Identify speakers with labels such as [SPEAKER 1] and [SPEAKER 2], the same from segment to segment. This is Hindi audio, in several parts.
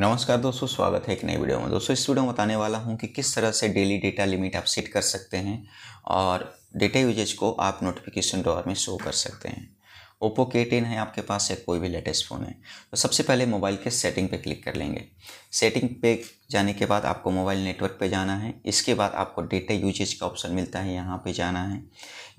[SPEAKER 1] नमस्कार दोस्तों स्वागत है एक नई वीडियो में दोस्तों इस वीडियो में बताने वाला हूं कि किस तरह से डेली डेटा लिमिट आप सेट कर सकते हैं और डेटा यूजेज को आप नोटिफिकेशन ड्रॉर में शो कर सकते हैं ओप्पो के टेन है आपके पास या कोई भी लेटेस्ट फ़ोन है तो सबसे पहले मोबाइल के सेटिंग पे क्लिक कर लेंगे सेटिंग पे जाने के बाद आपको मोबाइल नेटवर्क पे जाना है इसके बाद आपको डेटा यूजेज का ऑप्शन मिलता है यहाँ पे जाना है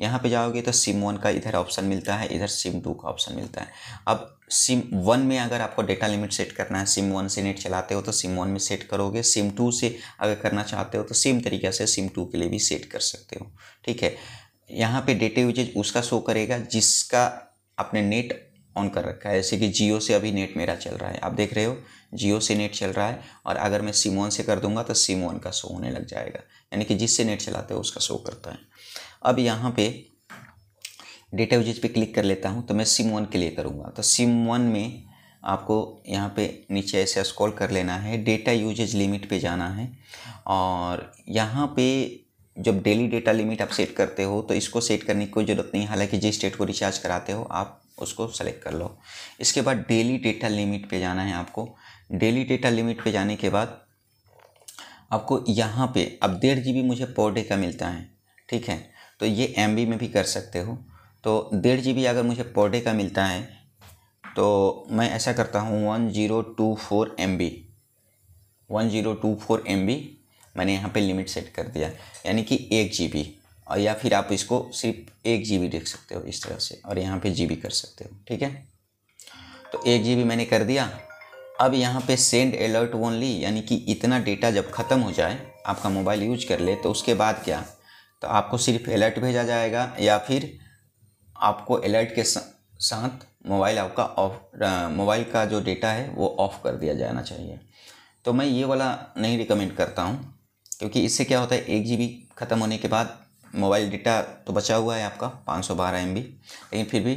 [SPEAKER 1] यहाँ पे जाओगे तो सिम वन का इधर ऑप्शन मिलता है इधर सिम टू का ऑप्शन मिलता है अब सिम वन में अगर आपको डेटा लिमिट सेट करना है सिम वन से नेट चलाते हो तो सिम वन में सेट करोगे सिम टू से अगर करना चाहते हो तो सेम तरीके से सिम टू के लिए भी सेट कर सकते हो ठीक है यहाँ पे डेटा यूजेज उसका शो करेगा जिसका आपने नेट ऑन कर रखा है जैसे कि जियो से अभी नेट मेरा चल रहा है आप देख रहे हो जियो से नेट चल रहा है और अगर मैं सिमोन से कर दूंगा तो सिमोन का शो होने लग जाएगा यानी कि जिससे नेट चलाते हो उसका शो करता है अब यहाँ पे डेटा यूजेज पे क्लिक कर लेता हूँ तो मैं सिम वन के लिए करूँगा तो सिम वन में आपको यहाँ पे नीचे ऐसे स्क्रॉल कर लेना है डेटा यूजेज लिमिट पे जाना है और यहाँ पे जब डेली डेटा लिमिट आप सेट करते हो तो इसको सेट करने की कोई ज़रूरत नहीं हालांकि जिस डेट को रिचार्ज कराते हो आप उसको सेलेक्ट कर लो इसके बाद डेली डेटा लिमिट पे जाना है आपको डेली डेटा लिमिट पे जाने के बाद आपको यहाँ पे अब डेढ़ जी मुझे पर डे का मिलता है ठीक है तो ये एम में भी कर सकते हो तो डेढ़ जी अगर मुझे पर डे का मिलता है तो मैं ऐसा करता हूँ one zero two four M B one zero two four M B मैंने यहाँ पे लिमिट सेट कर दिया यानी कि एक जी और या फिर आप इसको सिर्फ एक जी देख सकते हो इस तरह से और यहाँ पे जी कर सकते हो ठीक है तो एक जी मैंने कर दिया अब यहाँ पे सेंड अलर्ट ओनली यानी कि इतना डेटा जब ख़त्म हो जाए आपका मोबाइल यूज कर ले तो उसके बाद क्या तो आपको सिर्फ अलर्ट भेजा जाएगा या फिर आपको अलर्ट के साथ मोबाइल आपका ऑफ मोबाइल का जो डेटा है वो ऑफ़ कर दिया जाना चाहिए तो मैं ये वाला नहीं रिकमेंड करता हूँ क्योंकि इससे क्या होता है एक जी ख़त्म होने के बाद मोबाइल डेटा तो बचा हुआ है आपका पाँच सौ बारह एम लेकिन फिर भी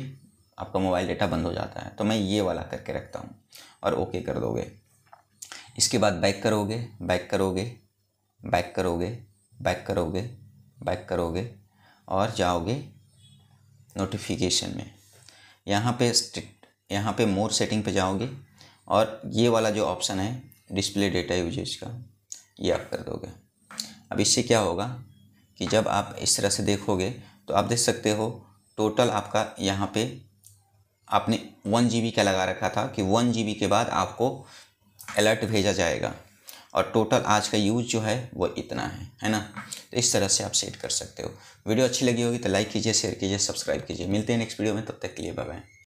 [SPEAKER 1] आपका मोबाइल डेटा बंद हो जाता है तो मैं ये वाला करके रखता हूँ और ओके कर दोगे इसके बाद बैक करोगे बैक करोगे बैक करोगे बैक करोगे बैक करोगे और जाओगे नोटिफिकेशन में यहाँ पे यहाँ पे मोर सेटिंग पे जाओगे और ये वाला जो ऑप्शन है डिस्प्ले डेटा यूजेज का ये आप कर दोगे अब इससे क्या होगा कि जब आप इस तरह से देखोगे तो आप देख सकते हो टोटल आपका यहाँ पे आपने वन जी का लगा रखा था कि वन जी के बाद आपको अलर्ट भेजा जाएगा और टोटल आज का यूज जो है वो इतना है है ना तो इस तरह से आप सेट कर सकते हो वीडियो अच्छी लगी होगी तो लाइक कीजिए शेयर कीजिए सब्सक्राइब कीजिए मिलते हैं नेक्स्ट वीडियो में तब तक के लिए बाय